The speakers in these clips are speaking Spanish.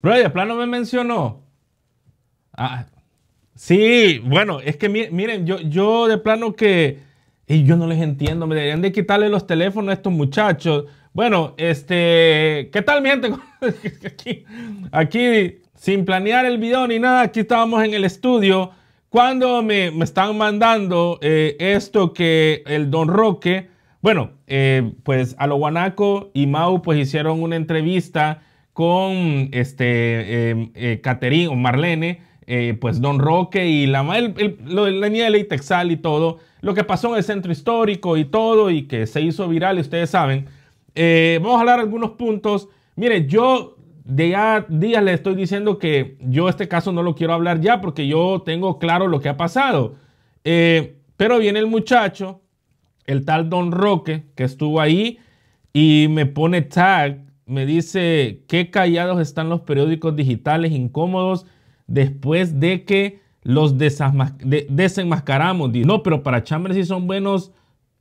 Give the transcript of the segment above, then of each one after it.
Bro, de plano me mencionó. Ah, sí, bueno, es que miren, yo, yo de plano que. Y yo no les entiendo, me deberían de quitarle los teléfonos a estos muchachos. Bueno, este. ¿Qué tal, mi gente? aquí, sin planear el video ni nada, aquí estábamos en el estudio. Cuando me, están mandando eh, esto que el Don Roque. Bueno, eh, pues a lo Guanaco y Mau pues hicieron una entrevista con este, em, eh, o Marlene, eh, pues Don Roque y la, el, de la y Texal y todo, lo que pasó en el centro histórico y todo y que se hizo viral, ustedes saben. Eh, vamos a hablar algunos puntos. Mire, yo de ya días le estoy diciendo que yo este caso no lo quiero hablar ya porque yo tengo claro lo que ha pasado. Eh, pero viene el muchacho, el tal Don Roque, que estuvo ahí y me pone tag me dice, qué callados están los periódicos digitales incómodos después de que los desenmascaramos. No, pero para chamber sí son buenos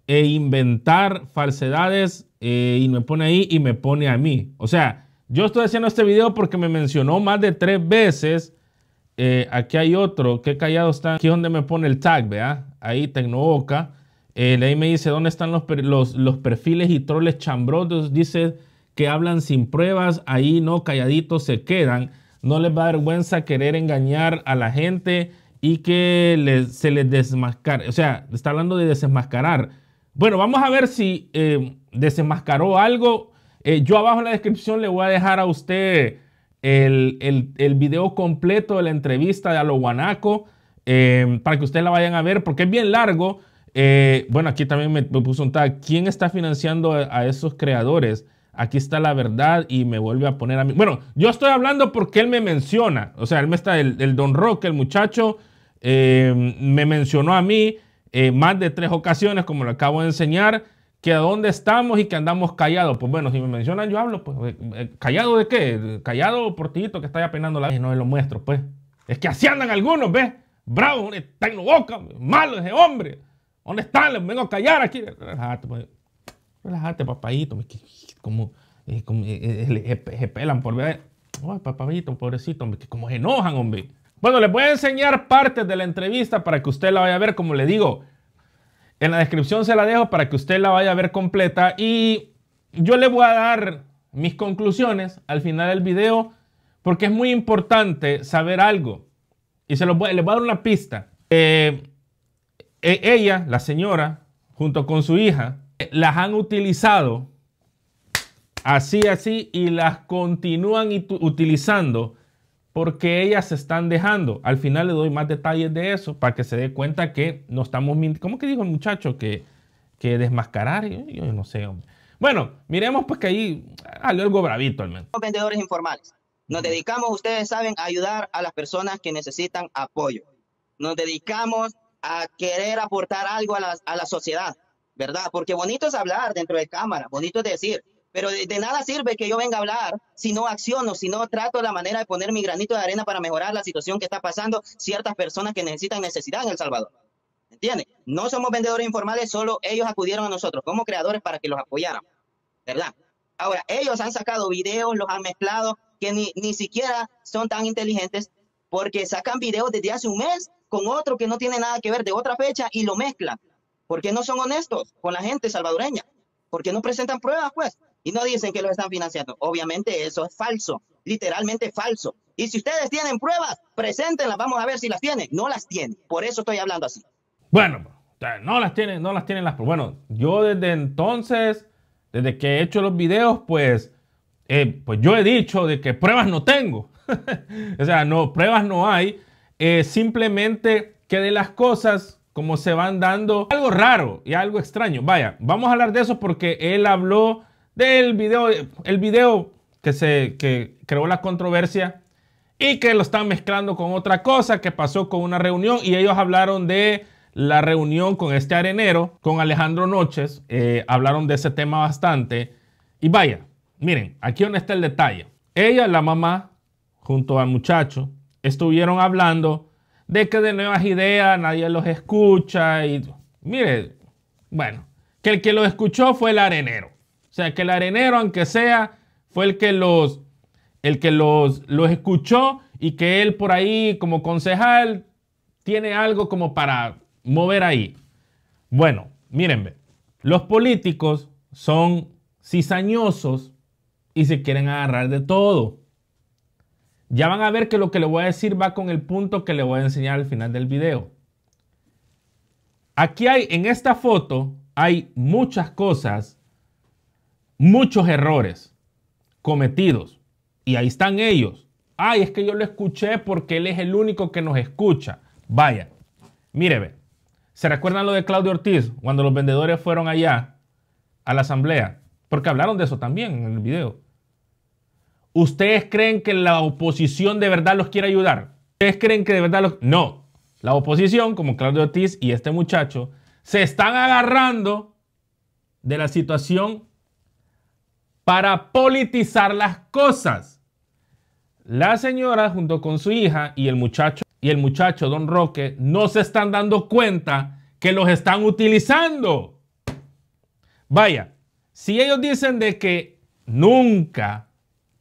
e inventar falsedades eh, y me pone ahí y me pone a mí. O sea, yo estoy haciendo este video porque me mencionó más de tres veces. Eh, aquí hay otro, qué callado están? Aquí es donde me pone el tag, vea. Ahí, Tecnoboca. Eh, ahí me dice, ¿dónde están los, los perfiles y troles chambrosos? Dice, que hablan sin pruebas, ahí no calladitos se quedan. No les va a vergüenza querer engañar a la gente y que se les desmascare. O sea, está hablando de desenmascarar. Bueno, vamos a ver si eh, desenmascaró algo. Eh, yo abajo en la descripción le voy a dejar a usted el, video completo de la entrevista de Alohuanaco eh, para que ustedes la vayan a ver porque es bien largo. bueno, aquí también me, puse puso un tag. ¿Quién está financiando a esos creadores? aquí está la verdad y me vuelve a poner a mí. Bueno, yo estoy hablando porque él me menciona, o sea, él me está, el, Don Roque, el muchacho, eh, me mencionó a mí eh, más de tres ocasiones, como lo acabo de enseñar, que a dónde estamos y que andamos callados. Pues bueno, si me mencionan, yo hablo, pues, eh, ¿callado de qué? Callado por que está ya penando la... No les lo muestro, pues. Es que así andan algunos, ¿ves? Bravo, está en boca, malo ese hombre. ¿Dónde están? Les vengo a callar aquí. Ah, pues, Relájate, papayito. Como, como eh, eh, se pelan por ver. Ay, papayito, pobrecito, hombre, como se enojan, hombre. Bueno, les voy a enseñar partes de la entrevista para que usted la vaya a ver, como le digo. En la descripción se la dejo para que usted la vaya a ver completa y yo le voy a dar mis conclusiones al final del video porque es muy importante saber algo. Y se lo voy, les voy a dar una pista. Eh, e, ella, la señora, junto con su hija, las han utilizado así, así, y las continúan utilizando porque ellas se están dejando. Al final le doy más detalles de eso para que se dé cuenta que no estamos mintiendo. ¿Cómo que dijo el muchacho que, que desmascarar? Yo, no sé, Bueno, miremos pues que ahí algo bravito al menos. Vendedores informales. Nos dedicamos, ustedes saben, a ayudar a las personas que necesitan apoyo. Nos dedicamos a querer aportar algo a la sociedad ¿verdad? Porque bonito es hablar dentro de cámara, bonito es decir, pero de, nada sirve que yo venga a hablar si no acciono, si no trato la manera de poner mi granito de arena para mejorar la situación que está pasando ciertas personas que necesitan necesidad en El Salvador. ¿Entiendes? No somos vendedores informales, solo ellos acudieron a nosotros como creadores para que los apoyaran. ¿verdad? Ahora, ellos han sacado videos, los han mezclado, que ni, ni siquiera son tan inteligentes porque sacan videos desde hace un mes con otro que no tiene nada que ver de otra fecha y lo mezclan. ¿Por qué no son honestos con la gente salvadoreña? ¿Por qué no presentan pruebas, pues? Y no dicen que los están financiando. Obviamente eso es falso, literalmente falso. Y si ustedes tienen pruebas, preséntenlas, vamos a ver si las tienen. No las tienen, por eso estoy hablando así. Bueno, no las tienen, no las tienen las pruebas. Bueno, yo desde entonces, desde que he hecho los videos, pues, eh, pues yo he dicho de que pruebas no tengo. o sea, no, pruebas no hay. Eh, simplemente que de las cosas como se van dando algo raro y algo extraño. Vaya, vamos a hablar de eso porque él habló del video, el video que, se, que creó la controversia y que lo están mezclando con otra cosa que pasó con una reunión y ellos hablaron de la reunión con este arenero, con Alejandro Noches, eh, hablaron de ese tema bastante. Y vaya, miren, aquí donde está el detalle. Ella, la mamá, junto al muchacho, estuvieron hablando de que de nuevas ideas nadie los escucha y mire, bueno, que el que los escuchó fue el arenero. O sea, que el arenero, aunque sea, fue el que los, el que los, los escuchó y que él por ahí como concejal tiene algo como para mover ahí. Bueno, miren los políticos son cizañosos y se quieren agarrar de todo. Ya van a ver que lo que le voy a decir va con el punto que le voy a enseñar al final del video. Aquí hay, en esta foto, hay muchas cosas, muchos errores cometidos. Y ahí están ellos. Ay, es que yo lo escuché porque él es el único que nos escucha. Vaya, mire, ¿se recuerdan lo de Claudio Ortiz cuando los vendedores fueron allá a la asamblea? Porque hablaron de eso también en el video. ¿Ustedes creen que la oposición de verdad los quiere ayudar? ¿Ustedes creen que de verdad los.? No. La oposición, como Claudio Ortiz y este muchacho, se están agarrando de la situación para politizar las cosas. La señora, junto con su hija y el muchacho, y el muchacho Don Roque, no se están dando cuenta que los están utilizando. Vaya, si ellos dicen de que nunca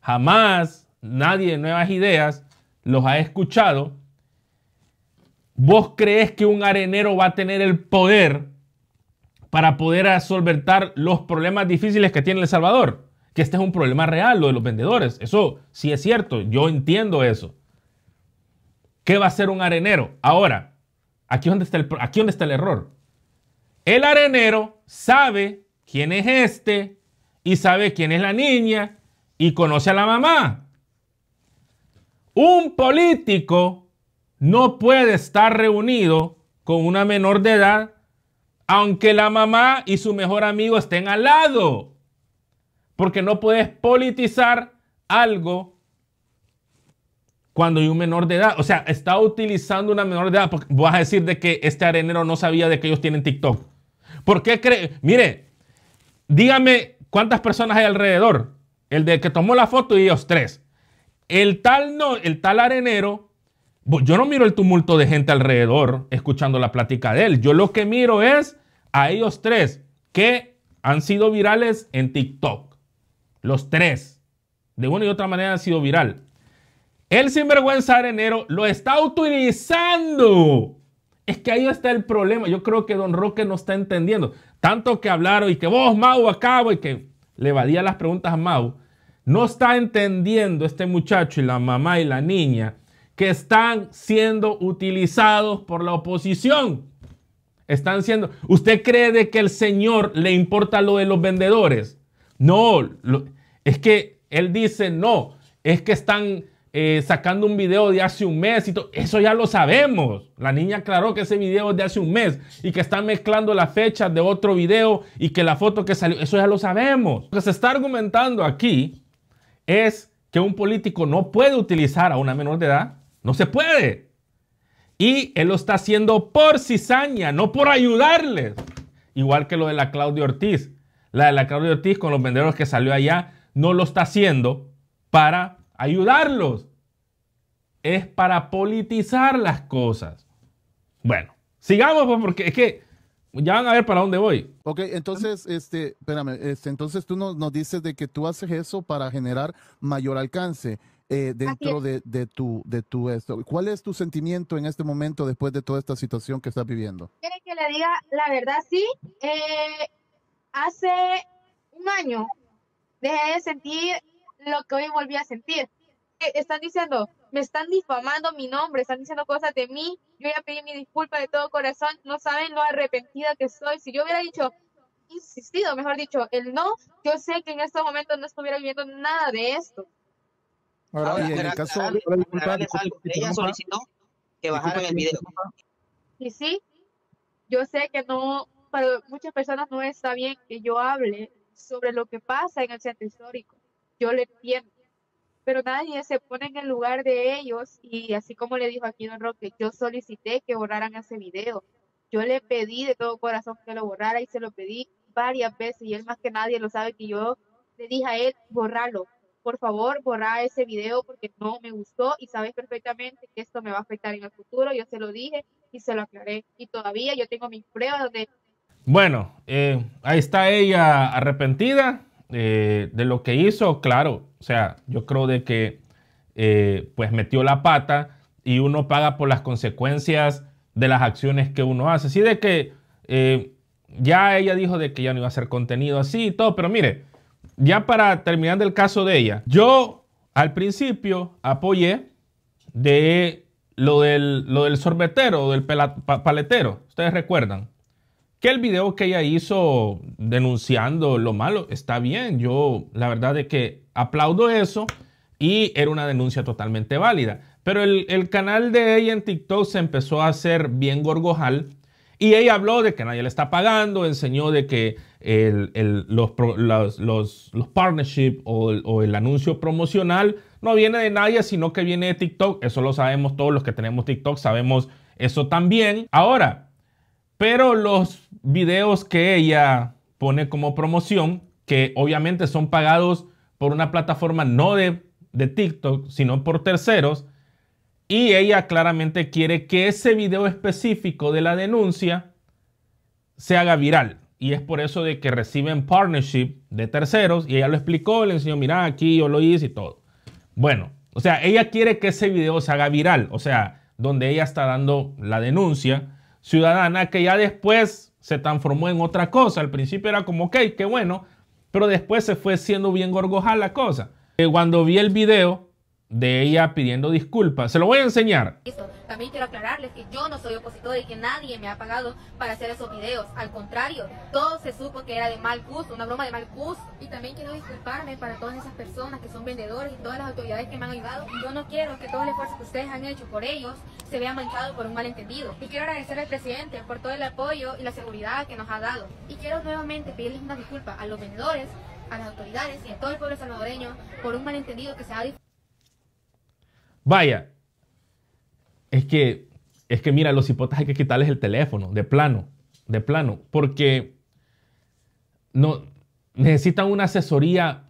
jamás nadie de Nuevas Ideas los ha escuchado. ¿Vos crees que un arenero va a tener el poder para poder solventar los problemas difíciles que tiene El Salvador? Que este es un problema real, lo de los vendedores. Eso sí es cierto, yo entiendo eso. ¿Qué va a hacer un arenero? Ahora, aquí donde está el, aquí donde está el error. El arenero sabe quién es este y sabe quién es la niña y conoce a la mamá. Un político no puede estar reunido con una menor de edad aunque la mamá y su mejor amigo estén al lado. Porque no puedes politizar algo cuando hay un menor de edad. O sea, está utilizando una menor de edad. Vas a decir de que este arenero no sabía de que ellos tienen TikTok. ¿Por qué cree? Mire, dígame cuántas personas hay alrededor el de que tomó la foto y ellos tres. El tal, no, el tal arenero, yo no miro el tumulto de gente alrededor escuchando la plática de él. Yo lo que miro es a ellos tres que han sido virales en TikTok. Los tres. De una y otra manera han sido viral. El sinvergüenza arenero lo está utilizando. Es que ahí está el problema. Yo creo que Don Roque no está entendiendo. Tanto que hablaron y que vos, Mau, acabo y que le evadía las preguntas a Mau. No está entendiendo este muchacho y la mamá y la niña que están siendo utilizados por la oposición. Están siendo... ¿Usted cree que el Señor le importa lo de los vendedores? No, es que Él dice no, es que están eh, sacando un video de hace un mes y todo. Eso ya lo sabemos. La niña aclaró que ese video es de hace un mes y que está mezclando las fechas de otro video y que la foto que salió, eso ya lo sabemos. Lo que se está argumentando aquí es que un político no puede utilizar a una menor de edad. No se puede. Y él lo está haciendo por cizaña, no por ayudarles. Igual que lo de la Claudia Ortiz. La de la Claudia Ortiz con los vendedores que salió allá no lo está haciendo para ayudarlos. Es para politizar las cosas. Bueno, sigamos pues, porque es que ya van a ver para dónde voy. Ok, entonces, este, espérame, este, entonces tú nos, nos dices de que tú haces eso para generar mayor alcance. Eh, dentro de, de, tu de tu esto. ¿Cuál es tu sentimiento en este momento después de toda esta situación que estás viviendo? ¿Quieres que le diga la verdad? Sí. Eh, hace un año dejé de sentir lo que hoy volví a sentir están diciendo, me están difamando mi nombre, están diciendo cosas de mí, yo voy a pedí mi disculpa de todo corazón, no saben lo arrepentida que soy. si yo hubiera dicho, insistido, mejor dicho, el no, yo sé que en estos momentos no estuviera viviendo nada de esto. Ahora, y en el caso, de ella solicitó que bajaran el video. Y sí, yo sé que no, para muchas personas no está bien que yo hable sobre lo que pasa en el centro histórico. Yo le entiendo pero nadie se pone en el lugar de ellos y así como le dijo aquí Don Roque, yo solicité que borraran ese video. Yo le pedí de todo corazón que lo borrara y se lo pedí varias veces y él más que nadie lo sabe que yo le dije a él, borralo, por favor, borra ese video porque no me gustó y sabes perfectamente que esto me va a afectar en el futuro. Yo se lo dije y se lo aclaré y todavía yo tengo mis pruebas donde... Bueno, eh, ahí está ella arrepentida, eh, de lo que hizo, claro, o sea, yo creo de que eh, pues metió la pata y uno paga por las consecuencias de las acciones que uno hace. Así de que eh, ya ella dijo de que ya no iba a hacer contenido así y todo, pero mire, ya para terminar del caso de ella, yo al principio apoyé de lo del, lo del sorbetero, del paletero, ustedes recuerdan. Que el video que ella hizo denunciando lo malo está bien. Yo la verdad de que aplaudo eso y era una denuncia totalmente válida. Pero el, canal de ella en TikTok se empezó a hacer bien gorgojal y ella habló de que nadie le está pagando, enseñó de que los, los, partnerships o, o, el anuncio promocional no viene de nadie, sino que viene de TikTok. Eso lo sabemos todos los que tenemos TikTok, sabemos eso también. Ahora, pero los videos que ella pone como promoción, que obviamente son pagados por una plataforma no de, de TikTok, sino por terceros, y ella claramente quiere que ese video específico de la denuncia se haga viral. Y es por eso de que reciben partnership de terceros. Y ella lo explicó, le enseñó, mira, aquí yo lo hice y todo. Bueno, o sea, ella quiere que ese video se haga viral. O sea, donde ella está dando la denuncia ciudadana que ya después se transformó en otra cosa. Al principio era como, ok, qué bueno, pero después se fue siendo bien gorgoja la cosa. Eh, cuando vi el video, de ella pidiendo disculpas. Se lo voy a enseñar. También quiero aclararles que yo no soy opositor y que nadie me ha pagado para hacer esos videos. Al contrario, todo se supo que era de mal gusto, una broma de mal gusto. Y también quiero disculparme para todas esas personas que son vendedores y todas las autoridades que me han ayudado. Yo no quiero que todo el esfuerzo que ustedes han hecho por ellos se vea manchado por un malentendido. Y quiero agradecer al presidente por todo el apoyo y la seguridad que nos ha dado. Y quiero nuevamente pedirles una disculpa a los vendedores, a las autoridades y a todo el pueblo salvadoreño por un malentendido que se ha Vaya, es que, es que mira, los hipotas hay que quitarles el teléfono, de plano, de plano, porque no, necesitan una asesoría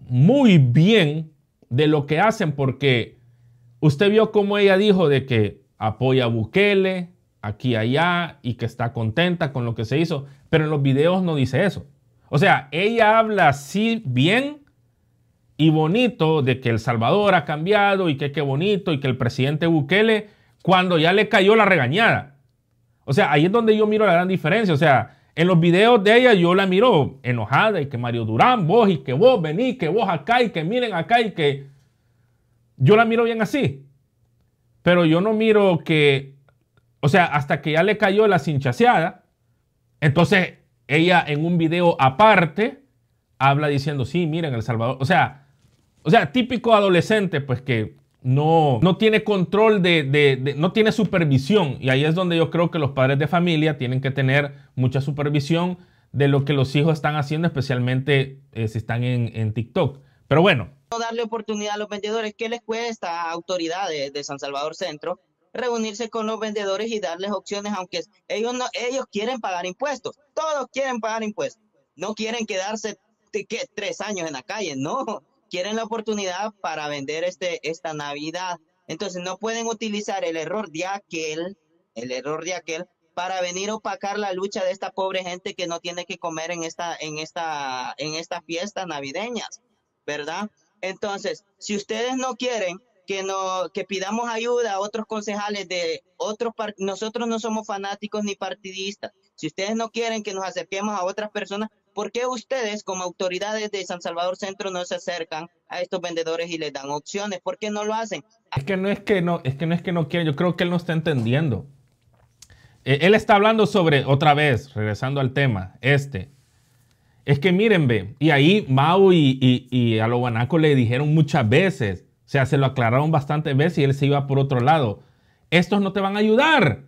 muy bien de lo que hacen, porque usted vio cómo ella dijo de que apoya a Bukele, aquí, allá, y que está contenta con lo que se hizo, pero en los videos no dice eso. O sea, ella habla así bien, y bonito de que El Salvador ha cambiado y que qué bonito y que el presidente Bukele, cuando ya le cayó la regañada. O sea, ahí es donde yo miro la gran diferencia. O sea, en los videos de ella yo la miro enojada y que Mario Durán, vos y que vos venís, que vos acá y que miren acá y que... Yo la miro bien así. Pero yo no miro que... O sea, hasta que ya le cayó la cinchaseada, entonces ella en un video aparte habla diciendo, sí, miren, El Salvador. O sea, o sea, típico adolescente, pues que no, no tiene control de, no tiene supervisión. Y ahí es donde yo creo que los padres de familia tienen que tener mucha supervisión de lo que los hijos están haciendo, especialmente eh, si están en, TikTok. Pero bueno. No Darle oportunidad a los vendedores. ¿Qué les cuesta a autoridades de San Salvador Centro reunirse con los vendedores y darles opciones, aunque ellos ellos quieren pagar impuestos, todos quieren pagar impuestos, no quieren quedarse tres años en la calle, no, quieren la oportunidad para vender este, esta Navidad. Entonces no pueden utilizar el error de aquel, el error de aquel, para venir a opacar la lucha de esta pobre gente que no tiene que comer en esta, en esta, en estas fiestas navideñas, ¿verdad? Entonces, si ustedes no quieren que no, que pidamos ayuda a otros concejales de otros nosotros no somos fanáticos ni partidistas. Si ustedes no quieren que nos acerquemos a otras personas, ¿Por qué ustedes como autoridades de San Salvador Centro no se acercan a estos vendedores y les dan opciones? ¿Por qué no lo hacen? Es que no es que no, es que no es que no quieren, yo creo que él no está entendiendo. Eh, él está hablando sobre, otra vez, regresando al tema, este. Es que miren, ve, y ahí Mau y, y, y a lo le dijeron muchas veces, o sea, se lo aclararon bastantes veces y él se iba por otro lado. Estos no te van a ayudar.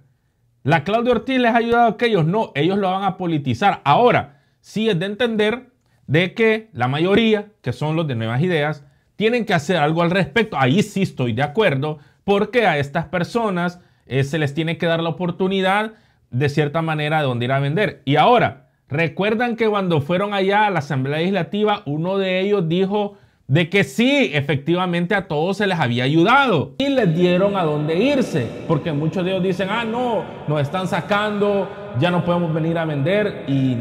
La Claudia Ortiz les ha ayudado a aquellos, no, ellos lo van a politizar. Ahora, sí es de entender de que la mayoría, que son los de nuevas ideas, tienen que hacer algo al respecto. Ahí sí estoy de acuerdo, porque a estas personas eh, se les tiene que dar la oportunidad de cierta manera de dónde ir a vender. Y ahora, recuerdan que cuando fueron allá a la Asamblea Legislativa, uno de ellos dijo de que sí, efectivamente a todos se les había ayudado y les dieron a dónde irse, porque muchos de ellos dicen, ah, no, nos están sacando, ya no podemos venir a vender y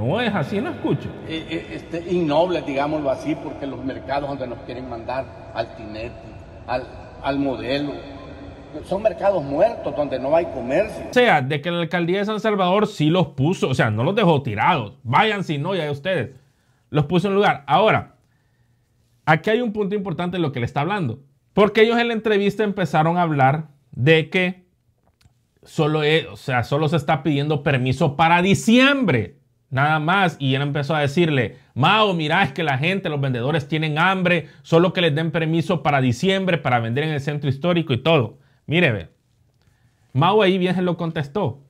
no es así, no escucho. Eh, eh, este, innoble, digámoslo así, porque los mercados donde nos quieren mandar al tinete, al, modelo, son mercados muertos donde no hay comercio. O sea, de que la alcaldía de San Salvador sí los puso, o sea, no los dejó tirados. Vayan si no, ya ustedes. Los puso en lugar. Ahora, aquí hay un punto importante en lo que le está hablando. Porque ellos en la entrevista empezaron a hablar de que e, o sea, solo se está pidiendo permiso para diciembre nada más. Y él empezó a decirle, Mao, mirá, es que la gente, los vendedores tienen hambre, solo que les den permiso para diciembre, para vender en el centro histórico y todo. Mire, ve. Mao ahí bien se lo contestó.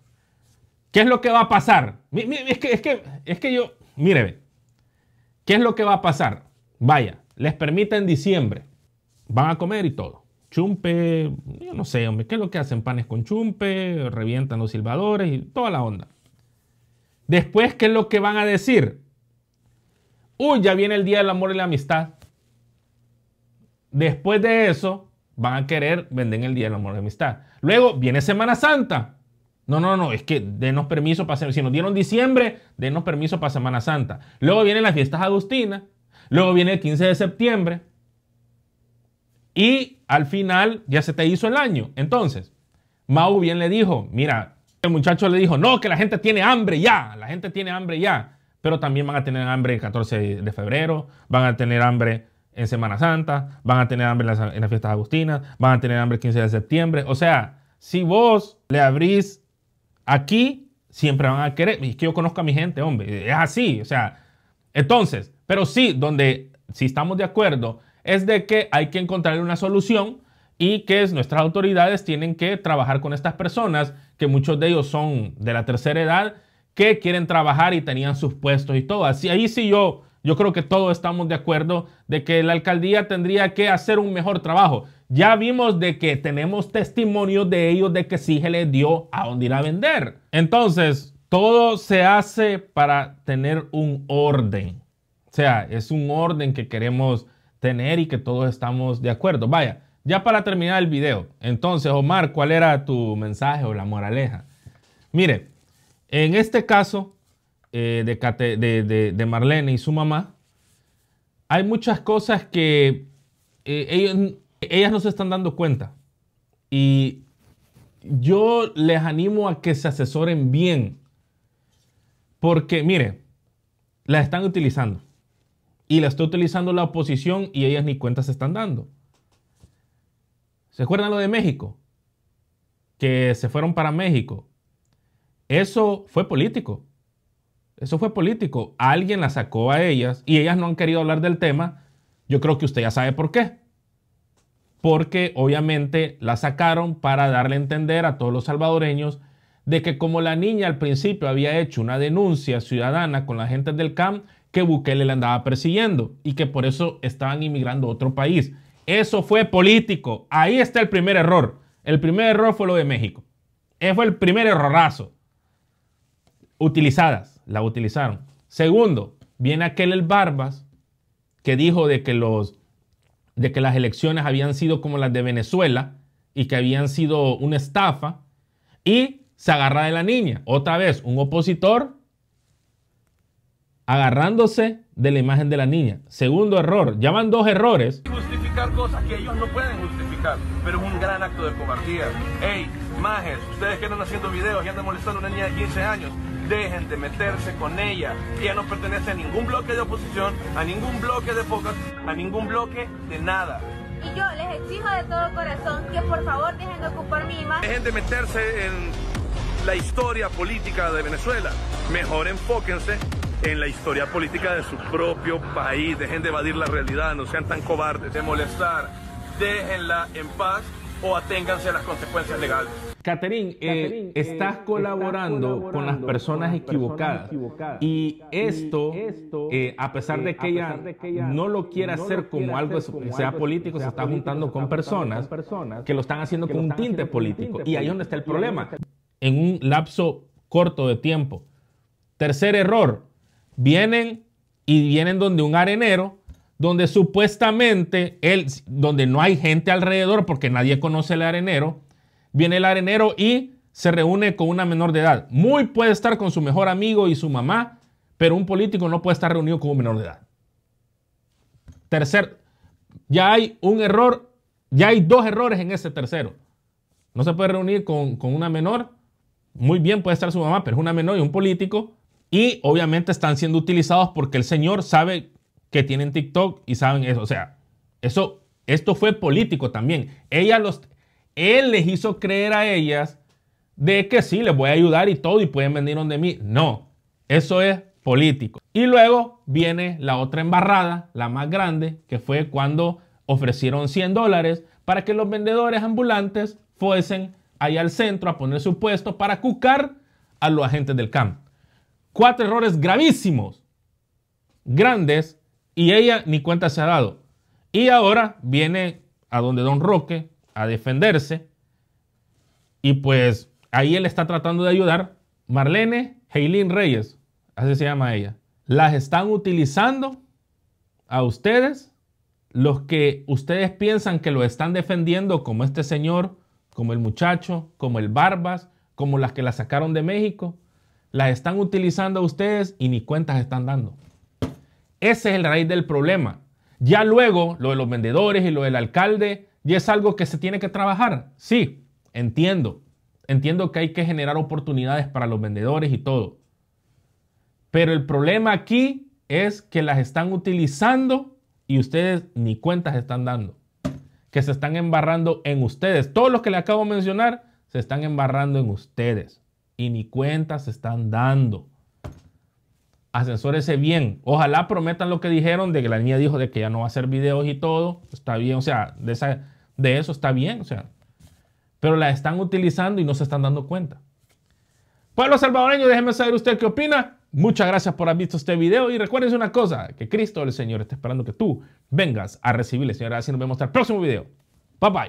¿Qué es lo que va a pasar? Es que, es que, es que yo, mire, ve. ¿Qué es lo que va a pasar? Vaya, les permite en diciembre. Van a comer y todo. Chumpe, yo no sé, hombre, ¿qué es lo que hacen? Panes con chumpe, revientan los silbadores y toda la onda. Después, ¿qué es lo que van a decir? Uy, ya viene el día del amor y la amistad. Después de eso, van a querer vender el día del amor y la amistad. Luego viene Semana Santa. No, no, no, es que denos permiso para si nos dieron diciembre, denos permiso para Semana Santa. Luego vienen las fiestas agustinas, luego viene el 15 de septiembre y al final ya se te hizo el año. Entonces, Mau bien le dijo, mira, el muchacho le dijo, no, que la gente tiene hambre ya, la gente tiene hambre ya. Pero también van a tener hambre el 14 de febrero, van a tener hambre en Semana Santa, van a tener hambre en las, fiestas agustinas, van a tener hambre el 15 de septiembre. O sea, si vos le abrís aquí, siempre van a querer. que yo conozco a mi gente, hombre. Es así, o sea. Entonces, pero sí, donde si estamos de acuerdo, es de que hay que encontrar una solución y que nuestras autoridades tienen que trabajar con estas personas que muchos de ellos son de la tercera edad, que quieren trabajar y tenían sus puestos y todo. Así, ahí sí yo, yo creo que todos estamos de acuerdo de que la alcaldía tendría que hacer un mejor trabajo. Ya vimos de que tenemos testimonios de ellos de que sí se les dio a dónde ir a vender. Entonces, todo se hace para tener un orden. O sea, es un orden que queremos tener y que todos estamos de acuerdo. Vaya, ya para terminar el video, entonces Omar, ¿cuál era tu mensaje o la moraleja? Mire, en este caso eh, de, Marlene y su mamá, hay muchas cosas que eh, ellas no se están dando cuenta. Y yo les animo a que se asesoren bien. Porque, mire, la están utilizando. Y la está utilizando la oposición y ellas ni cuenta se están dando. ¿Se acuerdan lo de México? Que se fueron para México. Eso fue político. Eso fue político. Alguien la sacó a ellas y ellas no han querido hablar del tema. Yo creo que usted ya sabe por qué. Porque obviamente la sacaron para darle a entender a todos los salvadoreños de que como la niña al principio había hecho una denuncia ciudadana con la gente del CAM, que Bukele la andaba persiguiendo y que por eso estaban inmigrando a otro país. Eso fue político. Ahí está el primer error. El primer error fue lo de México. Ese fue el primer errorazo. Utilizadas, la utilizaron. Segundo, viene aquel el Barbas que dijo de que, los, de que las elecciones habían sido como las de Venezuela y que habían sido una estafa y se agarra de la niña. Otra vez, un opositor agarrándose de la imagen de la niña. Segundo error, llaman dos errores cosas que ellos no pueden justificar, pero es un gran acto de cobardía. Hey, majes, ustedes que andan haciendo videos y andan molestando a una niña de 15 años, dejen de meterse con ella. Ella no pertenece a ningún bloque de oposición, a ningún bloque de pocas, a ningún bloque de nada. Y yo les exijo de todo corazón que por favor dejen de ocupar mi imagen. Dejen de meterse en la historia política de Venezuela. Mejor enfóquense en la historia política de su propio país. Dejen de evadir la realidad, no sean tan cobardes de molestar. Déjenla en paz o aténganse a las consecuencias legales. Caterín, eh, eh, estás, colaborando con las personas, equivocadas. Y esto, eh, a pesar de que, ella no lo quiera hacer como algo que sea político, se está juntando con personas, que lo están haciendo con un tinte político. político. Y ahí es donde está el problema. En un lapso corto de tiempo. Tercer error, vienen y vienen donde un arenero, donde supuestamente él, donde no hay gente alrededor porque nadie conoce el arenero, viene el arenero y se reúne con una menor de edad. Muy puede estar con su mejor amigo y su mamá, pero un político no puede estar reunido con un menor de edad. Tercer, ya hay un error, ya hay dos errores en ese tercero. No se puede reunir con, con una menor. Muy bien puede estar su mamá, pero es una menor y un político. Y obviamente están siendo utilizados porque el señor sabe que tienen TikTok y saben eso. O sea, eso, esto fue político también. Ella los, él les hizo creer a ellas de que sí, les voy a ayudar y todo y pueden venir donde mí. No, eso es político. Y luego viene la otra embarrada, la más grande, que fue cuando ofrecieron 100 dólares para que los vendedores ambulantes fuesen ahí al centro a poner su puesto para cucar a los agentes del campo cuatro errores gravísimos, grandes, y ella ni cuenta se ha dado. Y ahora viene a donde Don Roque a defenderse. Y pues ahí él está tratando de ayudar. Marlene Heilín Reyes, así se llama ella. Las están utilizando a ustedes, los que ustedes piensan que lo están defendiendo, como este señor, como el muchacho, como el Barbas, como las que la sacaron de México las están utilizando a ustedes y ni cuentas están dando. Ese es el raíz del problema. Ya luego, lo de los vendedores y lo del alcalde, ya es algo que se tiene que trabajar. Sí, entiendo. Entiendo que hay que generar oportunidades para los vendedores y todo. Pero el problema aquí es que las están utilizando y ustedes ni cuentas están dando. Que se están embarrando en ustedes. Todos los que le acabo de mencionar se están embarrando en ustedes y ni cuentas se están dando. ese bien. Ojalá prometan lo que dijeron de que la niña dijo de que ya no va a hacer videos y todo. Está bien, o sea, de, esa, de eso está bien, o sea. Pero la están utilizando y no se están dando cuenta. Pueblo salvadoreño, déjeme saber usted qué opina. Muchas gracias por haber visto este video y recuérdense una cosa, que Cristo el Señor está esperando que tú vengas a recibirle. Señor, así nos vemos en el próximo video. Bye bye.